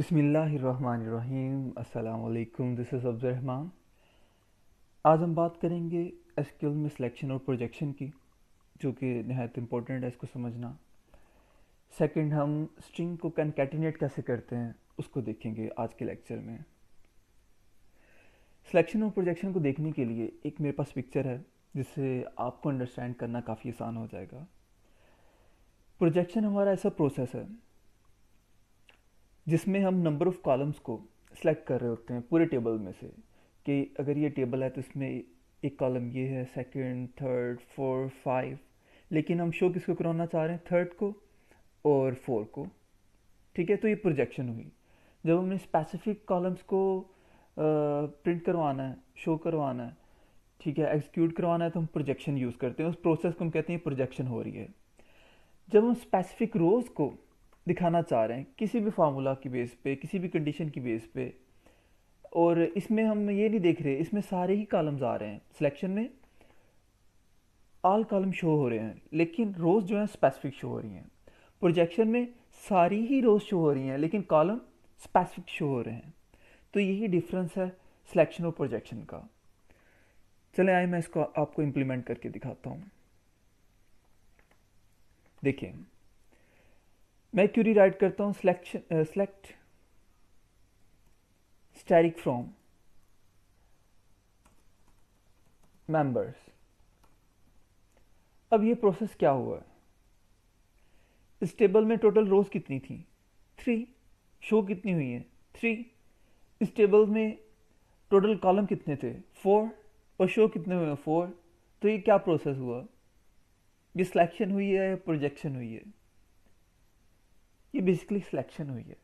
बिसमीम् अल्लाम this is Rahman आज हम बात करेंगे एस में सिलेक्शन और प्रोजेक्शन की जो कि नहायत इम्पोर्टेंट है इसको समझना सेकंड हम स्ट्रिंग को कैनकेटिनेट कैसे करते हैं उसको देखेंगे आज के लेक्चर में सिलेक्शन और प्रोजेक्शन को देखने के लिए एक मेरे पास पिक्चर है जिससे आपको अंडरस्टैंड करना काफ़ी आसान हो जाएगा प्रोजेक्शन हमारा ऐसा प्रोसेस है जिसमें हम नंबर ऑफ़ कॉलम्स को सेलेक्ट कर रहे होते हैं पूरे टेबल में से कि अगर ये टेबल है तो इसमें एक कॉलम ये है सेकंड थर्ड फोर फाइव लेकिन हम शो किसको करवाना चाह रहे हैं थर्ड को और फोर को ठीक है तो ये प्रोजेक्शन हुई जब हमने स्पेसिफिक कॉलम्स को प्रिंट करवाना है शो करवाना है ठीक है एग्जीक्यूट करवाना है तो हम प्रोजेक्शन यूज़ करते हैं उस प्रोसेस को हम कहते हैं प्रोजेक्शन हो रही है जब हम स्पेसिफिक रोज़ को दिखाना चाह रहे हैं किसी भी फार्मूला की बेस पे किसी भी कंडीशन की बेस पे और इसमें हम ये नहीं देख रहे इसमें सारे ही कॉलम्स आ रहे हैं सिलेक्शन में आल कॉलम शो हो रहे हैं लेकिन रोज़ जो है स्पेसिफिक शो हो रही हैं प्रोजेक्शन में सारी ही रोज़ शो हो रही हैं लेकिन कॉलम स्पेसिफिक शो हो रहे हैं तो यही डिफरेंस है सिलेक्शन और प्रोजेक्शन का चले आए मैं इसको आपको इम्प्लीमेंट करके दिखाता हूँ देखिए मैं क्यूरी राइट करता हूँ selection select asterisk from members अब ये प्रोसेस क्या हुआ है इस टेबल में टोटल रोज कितनी थी थ्री शो कितनी हुई है थ्री इस टेबल में टोटल कॉलम कितने थे फोर और शो कितने हुए फोर तो ये क्या प्रोसेस हुआ ये सिलेक्शन हुई है या प्रोजेक्शन हुई है ये बेसिकली सिलेक्शन हुई है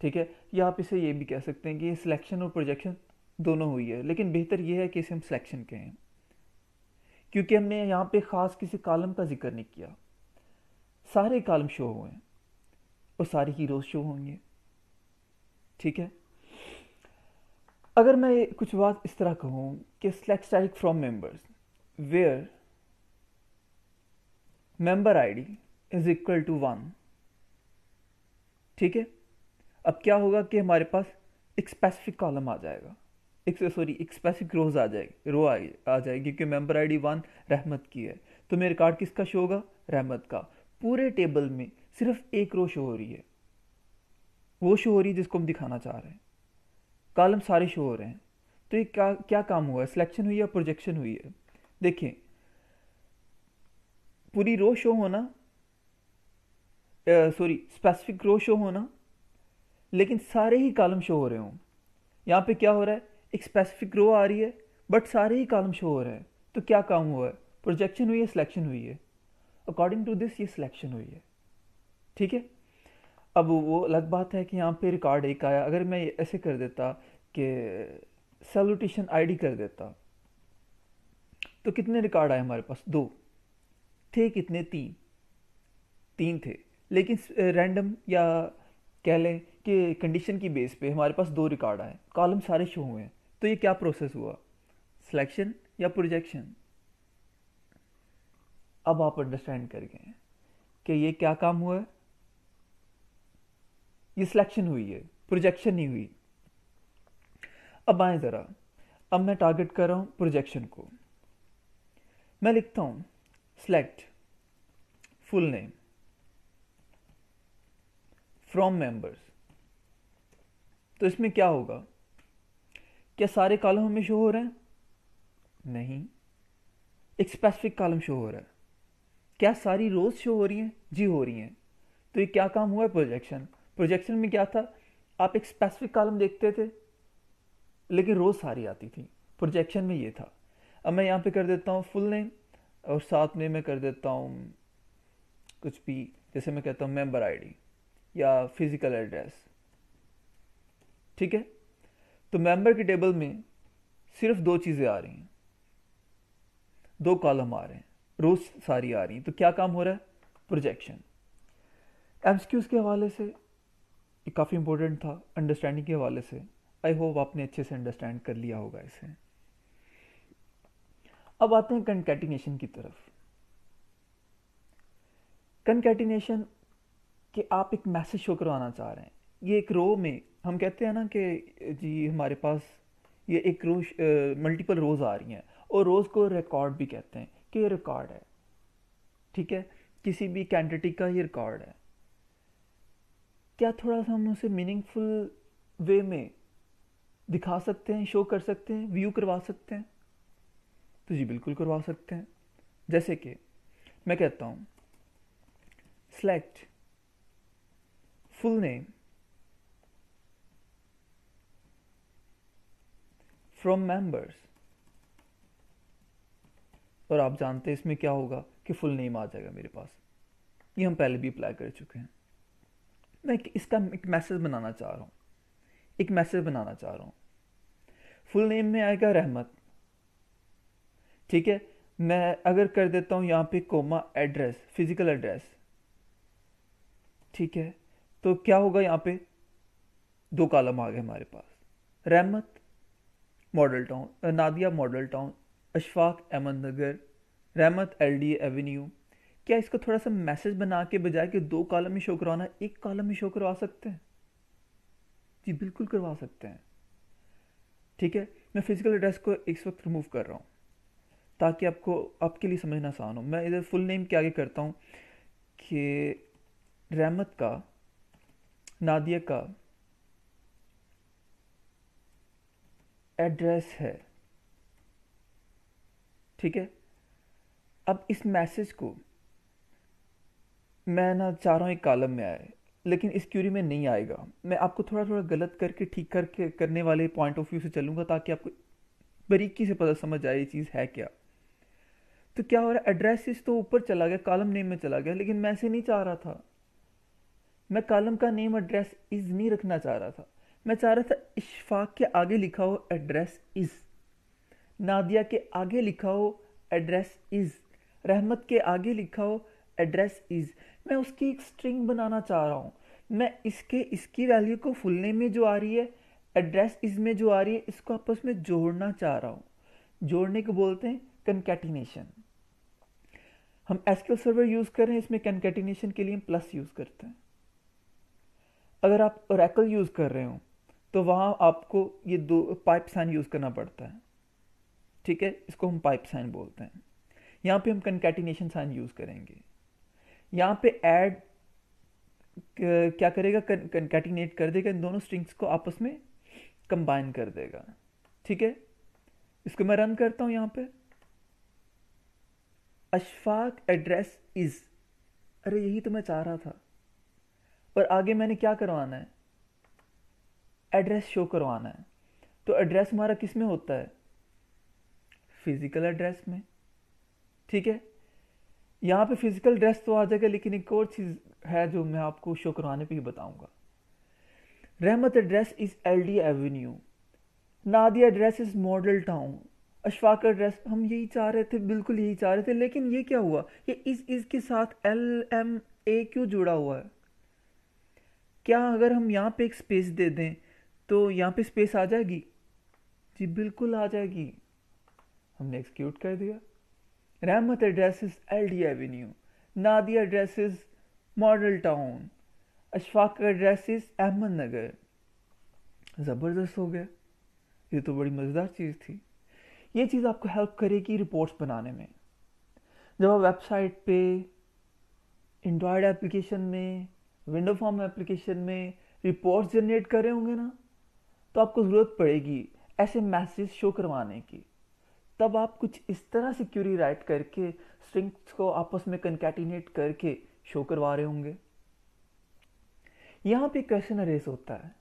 ठीक है या आप इसे ये भी कह सकते हैं कि ये सिलेक्शन और प्रोजेक्शन दोनों हुई है लेकिन बेहतर ये है कि इसे हम सिलेक्शन कहें क्योंकि हमने यहाँ पे ख़ास किसी कॉलम का जिक्र नहीं किया सारे कॉलम शो हुए हैं और सारे हीरोज शो होंगे ठीक है अगर मैं कुछ बात इस तरह कहूँ कि select static from members where member ID is equal to one ठीक है अब क्या होगा कि हमारे पास एक स्पेसिफिक कॉलम आ जाएगा एक सॉरी एक स्पेसिफिक रोज आ जाएगी रो आ, आ जाएगी क्योंकि मेंबर आईडी वन रहमत की है तो मेरे कार्ड किसका शो होगा रहमत का पूरे टेबल में सिर्फ एक रो शो हो रही है वो शो हो रही है जिसको हम दिखाना चाह रहे हैं कॉलम सारे शो हो रहे हैं तो ये क्या क्या काम हुआ है सिलेक्शन हुई है प्रोजेक्शन हुई है देखिए पूरी रो शो होना सॉरी स्पेसिफिक रो शो होना लेकिन सारे ही कॉलम शो हो रहे हों यहाँ पे क्या हो रहा है एक स्पेसिफिक रो आ रही है बट सारे ही कॉलम शो हो रहे हैं तो क्या काम हुआ है प्रोजेक्शन हुई है सिलेक्शन हुई है अकॉर्डिंग टू दिस ये सिलेक्शन हुई है ठीक है अब वो अलग बात है कि यहाँ पे रिकॉर्ड एक आया अगर मैं ऐसे कर देता कि सैल्यूटेशन आईडी कर देता तो कितने रिकॉर्ड आए हमारे पास दो थे कितने तीन तीन थे लेकिन रैंडम या कह लें कि कंडीशन की बेस पे हमारे पास दो रिकॉर्ड आए कॉलम सारे शो हुए हैं तो ये क्या प्रोसेस हुआ सिलेक्शन या प्रोजेक्शन अब आप अंडरस्टैंड कर गए हैं कि ये क्या काम हुआ है ये सिलेक्शन हुई है प्रोजेक्शन नहीं हुई अब आए ज़रा अब मैं टारगेट कर रहा हूं प्रोजेक्शन को मैं लिखता हूं select full name from members तो इसमें क्या होगा क्या सारे कॉलम हमें शो हो रहे हैं नहीं एक स्पेसिफिक कॉलम शो हो रहा है क्या सारी रोज शो हो रही हैं जी हो रही हैं तो ये क्या काम हुआ है प्रोजेक्शन प्रोजेक्शन में क्या था आप एक स्पेसिफिक कॉलम देखते थे लेकिन रोज सारी आती थी प्रोजेक्शन में ये था अब मैं यहाँ पे कर देता हूँ फुल नेम और साथ में मैं कर देता हूँ कुछ भी जैसे मैं कहता हूँ मेंबर आईडी या फिजिकल एड्रेस ठीक है तो मेंबर के टेबल में सिर्फ दो चीज़ें आ रही हैं दो कॉलम आ रहे हैं रोज सारी आ रही हैं तो क्या काम हो रहा है प्रोजेक्शन एम्सक्यूज़ के हवाले से ये काफ़ी इंपॉर्टेंट था अंडरस्टैंडिंग के हवाले से आई होप आपने अच्छे से अंडरस्टैंड कर लिया होगा इसे अब आते हैं कंकेटिनेशन की तरफ कंकैटिनेशन कि आप एक मैसेज शो करवाना चाह रहे हैं ये एक रो में हम कहते हैं ना कि जी हमारे पास ये एक रो मल्टीपल रोज़ आ रही हैं और रोज़ को रिकॉर्ड भी कहते हैं कि ये रिकॉर्ड है ठीक है किसी भी कैंडिडेट का ये रिकॉर्ड है क्या थोड़ा सा हम उसे मीनिंगफुल वे में दिखा सकते हैं शो कर सकते हैं व्यू करवा सकते हैं तो जी बिल्कुल करवा सकते हैं जैसे कि मैं कहता हूँ select full name from members और आप जानते हैं इसमें क्या होगा कि फुल नेम आ जाएगा मेरे पास ये हम पहले भी अप्लाई कर चुके हैं मैं इसका एक मैसेज बनाना चाह रहा हूँ एक मैसेज बनाना चाह रहा हूँ फुल नेम में आएगा रहमत ठीक है मैं अगर कर देता हूँ यहाँ पे कोमा एड्रेस फिजिकल एड्रेस ठीक है तो क्या होगा यहाँ पे दो कालम आ गए हमारे पास Rahmat Model Town Nadia Model Town Ashfaq Ahmad Nagar Rahmat D Avenue क्या इसको थोड़ा सा मैसेज बना के बजाय कि दो कालम ही शो करवाना एक कालम ही शो करवा सकते हैं जी बिल्कुल करवा सकते हैं ठीक है मैं फिजिकल एड्रेस को इस वक्त रिमूव कर रहा हूँ ताकि आपको आपके लिए समझना आसान हो मैं इधर फुल नेम के आगे करता हूँ कि रहमत का नादिया का एड्रेस है ठीक है अब इस मैसेज को मैं ना चाह रहा एक कॉलम में आए लेकिन इस क्यूरी में नहीं आएगा मैं आपको थोड़ा थोड़ा गलत करके ठीक करके करने वाले पॉइंट ऑफ व्यू से चलूँगा ताकि आपको बरीकी से पता समझ आए ये चीज़ है क्या तो क्या हो रहा है एड्रेसिस तो ऊपर चला गया कॉलम नेम में चला गया लेकिन मैं ऐसे नहीं चाह रहा था मैं कॉलम का नेम एड्रेस इज़ नहीं रखना चाह रहा था मैं चाह रहा था इशफाक के आगे लिखा हो एड्रेस इज़ नादिया के आगे लिखा हो एड्रेस इज़ रहमत के आगे लिखा हो एड्रेस इज़ मैं उसकी एक स्ट्रिंग बनाना चाह रहा हूँ मैं इसके इसकी वैल्यू को फुल नेम में जो आ रही है एड्रेस इज में जो आ रही है इसको आपस में जोड़ना चाह रहा हूँ जोड़ने को बोलते हैं कनकेटिनेशन हम एसक्यूएल सर्वर यूज़ कर रहे हैं इसमें कनकेटिनेशन के लिए प्लस यूज़ करते हैं अगर आप ओरेकल यूज़ कर रहे हो तो वहाँ आपको ये दो पाइप साइन यूज़ करना पड़ता है ठीक है इसको हम पाइप साइन बोलते हैं यहाँ पे हम कंकेटिनेशन साइन यूज़ करेंगे यहाँ पे ऐड क्या करेगा कंकेटिनेट कर देगा इन दोनों स्ट्रिंग्स को आपस में कंबाइन कर देगा ठीक है इसको मैं रन करता हूँ यहाँ पे अशफाक एड्रेस इज़ अरे यही तो मैं चाह रहा था पर आगे मैंने क्या करवाना है एड्रेस शो करवाना है तो एड्रेस हमारा किस में होता है फिज़िकल एड्रेस में ठीक है यहाँ पे फिज़िकल एड्रेस तो आ जाएगा लेकिन एक और चीज़ है जो मैं आपको शो करवाने पे ही बताऊंगा Rahmat address is L D Avenue Nadia address is Model Town Ashfaq address हम यही चाह रहे थे बिल्कुल यही चाह रहे थे लेकिन ये क्या हुआ ये इस इसके साथ एल एम ए क्यों जुड़ा हुआ है क्या अगर हम यहाँ पे एक स्पेस दे दें तो यहाँ पे स्पेस आ जाएगी जी बिल्कुल आ जाएगी हमने एक्सक्यूट कर दिया Rahmat address L D Avenue Nadia address Model Town Ashfaq address Ahmad Nagar ज़बरदस्त हो गया ये तो बड़ी मज़ेदार चीज़ थी ये चीज़ आपको हेल्प करेगी रिपोर्ट्स बनाने में जब आप वेबसाइट पे एंड्रॉयड एप्लीकेशन में विंडो फॉर्म एप्लीकेशन में रिपोर्ट जनरेट कर रहे होंगे ना तो आपको ज़रूरत पड़ेगी ऐसे मैसेज शो करवाने की तब आप कुछ इस तरह से क्यूरी राइट करके स्ट्रिंग्स को आपस में कंकैटिनेट करके शो करवा रहे होंगे यहाँ पे क्वेश्चन अरेज होता है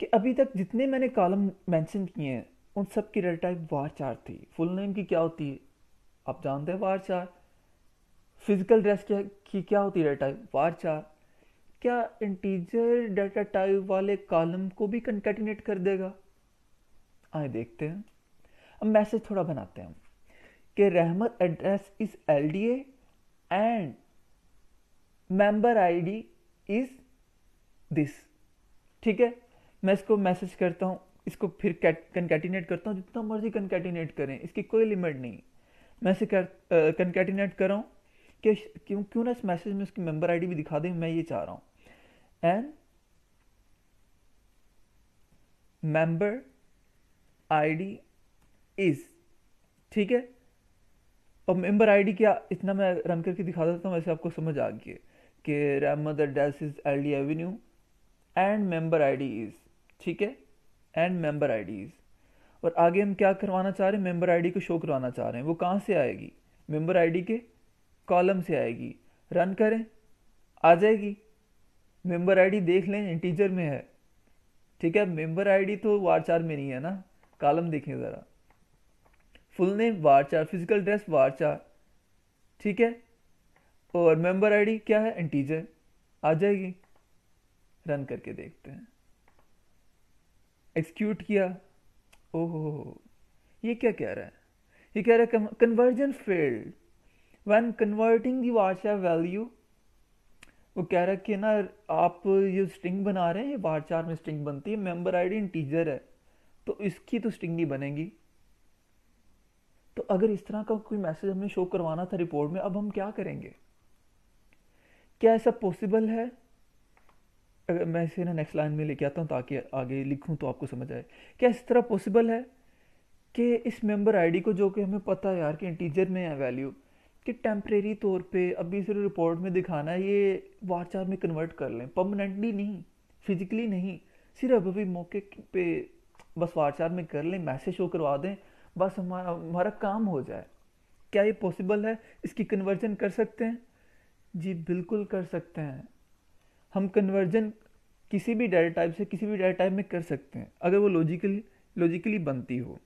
कि अभी तक जितने मैंने कॉलम मेंशन किए हैं उन सब की रेड टाइप वार चार थी फुल नेम की क्या होती है आप जानते हैं वार चार फिजिकल ड्रेस क्या की क्या होती है टाइप वार चार क्या इंटीजर डाटा टाइप वाले कॉलम को भी कंकेटिनेट कर देगा आए देखते हैं अब मैसेज थोड़ा बनाते हैं कि Rahmat address is L D and member ID is this ठीक है मैं इसको मैसेज करता हूँ इसको फिर कंकेटिनेट करता हूँ जितना मर्जी कंकेटिनेट करें इसकी कोई लिमिट नहीं मैं इसे कंकेटिनेट कर रहा हूँ क्यों क्यों ना इस मैसेज में उसकी मेंबर आईडी भी दिखा दें मैं ये चाह रहा हूं एंड मेंबर आईडी इज ठीक है और मेंबर आईडी क्या इतना मैं रन करके दिखा देता हूं वैसे आपको समझ आ गई है कि Rahmat address is L D Avenue and member ID is ठीक है एंड मेंबर आईडी इज और आगे हम क्या करवाना चाह रहे हैं मेंबर आईडी को शो करवाना चाह रहे हैं वो कहाँ से आएगी मेंबर आईडी के कॉलम से आएगी रन करें आ जाएगी मेंबर आईडी देख लें इंटीजर में है ठीक है मेंबर आईडी तो वार चार में नहीं है ना कॉलम देखें ज़रा full name varchar physical address varchar ठीक है और मेंबर आईडी क्या है इंटीजर आ जाएगी रन करके देखते हैं एक्सक्यूट किया ओहो ये क्या कह रहा है ये कह रहा है conversion failed when converting the varchar value वो कह रहा है कि ना आप ये स्ट्रिंग बना रहे हैं ये बार चार में स्ट्रिंग बनती है मेंबर आईडी इंटीजर है तो इसकी तो स्ट्रिंग नहीं बनेगी तो अगर इस तरह का कोई मैसेज हमें शो करवाना था रिपोर्ट में अब हम क्या करेंगे क्या ऐसा पॉसिबल है अगर मैं इसे ना नेक्स्ट लाइन में लेके आता हूँ ताकि आगे लिखूँ तो आपको समझ आए क्या इस तरह पॉसिबल है कि इस मेंबर आईडी को जो कि हमें पता है यार कि इंटीजर में है वैल्यू कि टेम्प्रेरी तौर पे अभी सिर्फ रिपोर्ट में दिखाना है ये वाचार में कन्वर्ट कर लें परमानेंटली नहीं फिजिकली नहीं सिर्फ अभी मौके पे बस वाचार में कर लें मैसेज शो करवा दें बस हमारा हमारा काम हो जाए क्या ये पॉसिबल है इसकी कन्वर्जन कर सकते हैं जी बिल्कुल कर सकते हैं हम कन्वर्जन किसी भी डेटा टाइप से किसी भी डेटा टाइप में कर सकते हैं अगर वो लॉजिकली लॉजिकली बनती हो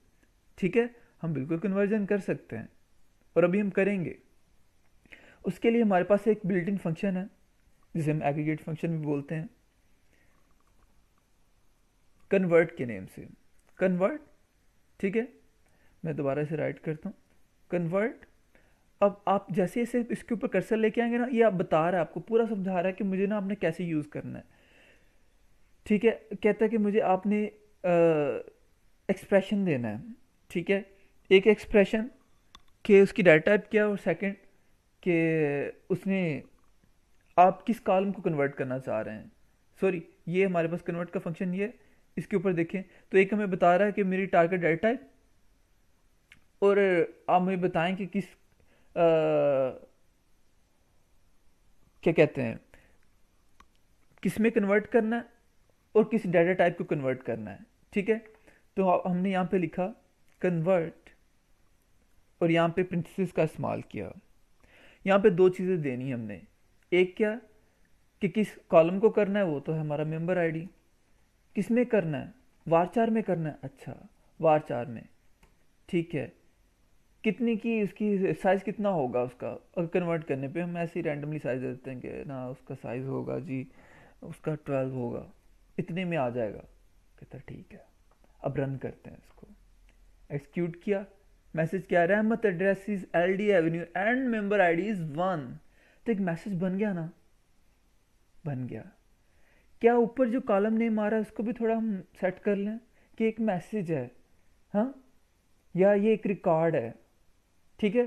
ठीक है हम बिल्कुल कन्वर्जन कर सकते हैं और अभी हम करेंगे उसके लिए हमारे पास एक बिल्ट इन फंक्शन है जिसे हम एग्रीगेट फंक्शन भी बोलते हैं कन्वर्ट के नेम से कन्वर्ट ठीक है मैं दोबारा इसे राइट करता हूँ कन्वर्ट अब आप जैसे इसे इसके ऊपर कर्सर लेके आएंगे ना ये आप बता रहा है आपको पूरा समझा रहा है कि मुझे ना आपने कैसे यूज़ करना है ठीक है कहता है कि मुझे आपने एक्सप्रेशन देना है ठीक है एक एक्सप्रेशन के उसकी डाटा टाइप क्या और सेकंड कि उसने आप किस कॉलम को कन्वर्ट करना चाह रहे हैं सॉरी ये हमारे पास कन्वर्ट का फंक्शन ये है इसके ऊपर देखें तो एक हमें बता रहा है कि मेरी टारगेट डेट टाइप और आप मुझे बताएं कि किस आ, क्या कहते हैं किस में कन्वर्ट करना है और किस डेटा टाइप को कन्वर्ट करना है ठीक है तो हाँ, हमने यहाँ पे लिखा कन्वर्ट और यहाँ पे प्रिंसिस का इस्तेमाल किया यहाँ पे दो चीज़ें देनी है हमने एक क्या कि किस कॉलम को करना है वो तो है हमारा मेंबर आईडी किस में करना है वारचार में करना है अच्छा वारचार में ठीक है कितनी की उसकी साइज़ कितना होगा उसका अगर कन्वर्ट करने पे हम ऐसे ही रैंडमली साइज़ दे देते हैं कि ना उसका साइज़ होगा जी उसका ट्वेल्व होगा इतने में आ जाएगा कहता ठीक है अब रन करते हैं इसको एक्सक्यूट किया मैसेज क्या है Ahmad address is L D Avenue and member I D is one तो एक मैसेज बन गया ना बन गया क्या ऊपर जो कॉलम नेम आ रहा है उसको भी थोड़ा हम सेट कर लें कि एक मैसेज है हाँ या ये एक रिकॉर्ड है ठीक है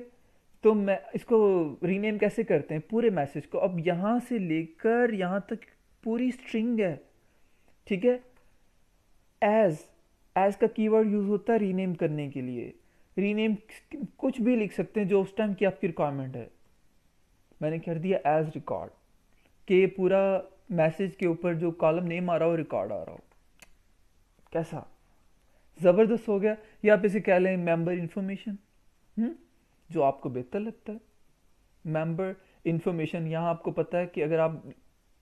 तो मैं इसको रीनेम कैसे करते हैं पूरे मैसेज को अब यहाँ से लेकर यहाँ तक पूरी स्ट्रिंग है ठीक है एज एज का कीवर्ड यूज़ होता है रीनेम करने के लिए रीनेम कुछ भी लिख सकते हैं जो उस टाइम की आपकी रिक्वायरमेंट है मैंने कर दिया एज रिकॉर्ड के पूरा मैसेज के ऊपर जो कॉलम नेम आ रहा हो रिकॉर्ड आ रहा हो कैसा ज़बरदस्त हो गया या आप इसे कह लें मेंबर इन्फॉर्मेशन जो आपको बेहतर लगता है मेंबर इन्फॉर्मेशन यहाँ आपको पता है कि अगर आप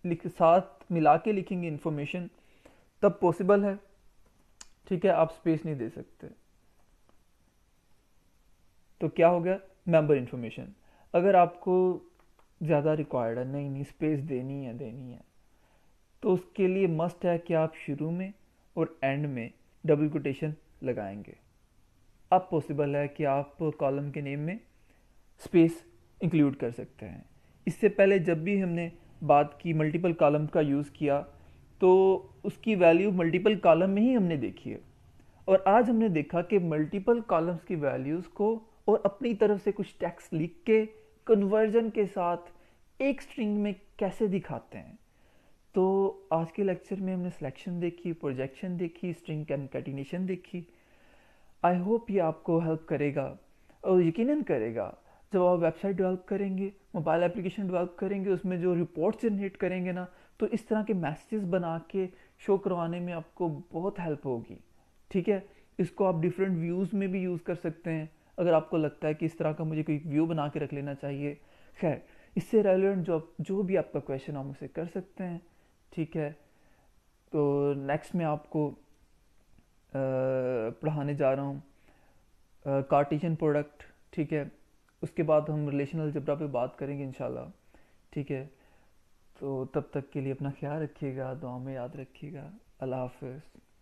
लिख साथ मिला के लिखेंगे इन्फॉर्मेशन तब पॉसिबल है ठीक है आप स्पेस नहीं दे सकते तो क्या हो गया मेंबर इन्फॉर्मेशन अगर आपको ज़्यादा रिक्वायर्ड है नहीं नहीं स्पेस देनी है देनी है तो उसके लिए मस्ट है कि आप शुरू में और एंड में डबल कोटेशन लगाएंगे अब पॉसिबल है कि आप कॉलम के नेम में स्पेस इंक्लूड कर सकते हैं इससे पहले जब भी हमने बात की मल्टीपल कॉलम का यूज़ किया तो उसकी वैल्यू मल्टीपल कॉलम में ही हमने देखी है और आज हमने देखा कि मल्टीपल कॉलम्स की वैल्यूज़ को और अपनी तरफ से कुछ टेक्स्ट लिख के कन्वर्जन के साथ एक स्ट्रिंग में कैसे दिखाते हैं तो आज के लेक्चर में हमने सिलेक्शन देखी प्रोजेक्शन देखी स्ट्रिंग कन्कटिनेशन देखी आई होप ये आपको हेल्प करेगा और यकीनन करेगा जब आप वेबसाइट डेवलप करेंगे मोबाइल एप्लीकेशन डेवलप करेंगे उसमें जो रिपोर्ट जनरेट करेंगे ना तो इस तरह के मैसेजेस बना के शो करवाने में आपको बहुत हेल्प होगी ठीक है इसको आप डिफरेंट व्यूज़ में भी यूज़ कर सकते हैं अगर आपको लगता है कि इस तरह का मुझे कोई व्यू बना के रख लेना चाहिए खैर इससे रेलिवेंट जो जो भी आपका क्वेश्चन हम उसे कर सकते हैं ठीक है तो नेक्स्ट में आपको पढ़ाने जा रहा हूँ कार्टिजन प्रोडक्ट ठीक है उसके बाद हम रिलेशनल जबरा पे बात करेंगे इन ठीक है तो तब तक के लिए अपना ख्याल रखिएगा दुआ में याद रखिएगा अल्लाह हाफ